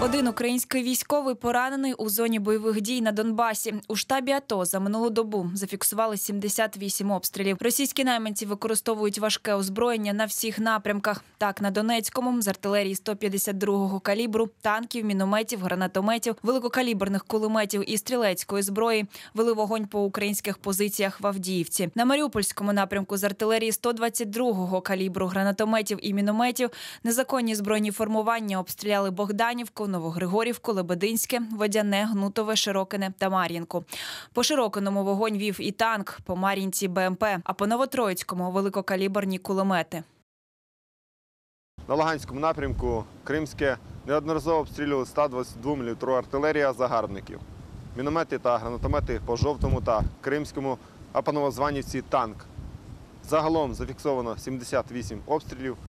Один український військовий поранений у зоні бойових дій на Донбасі. У штабі АТО за минулу добу зафіксували 78 обстрілів. Російські найманці використовують важке озброєння на всіх напрямках. Так, на Донецькому з артилерії 152-го калібру, танків, мінометів, гранатометів, великокаліберних кулеметів і стрілецької зброї вели вогонь по українських позиціях в Авдіївці. На Маріупольському напрямку з артилерії 122-го калібру, гранатометів і мінометів незаконні збройні формування обстріляли Богданівку. Новогригорівку, Лебединське, Водяне, Гнутове, Широкине та Мар'їнку. По Широкиному вогонь вів і танк, по Мар'їнці БМП, а по Новотроїцькому великокаліберні кулемети. На Луганському напрямку Кримське неодноразово обстрілювали 122 мм артилерія загарбників. Міномети та гранатомети по жовтому та кримському, а по новозванівці танк. Загалом зафіксовано 78 обстрілів.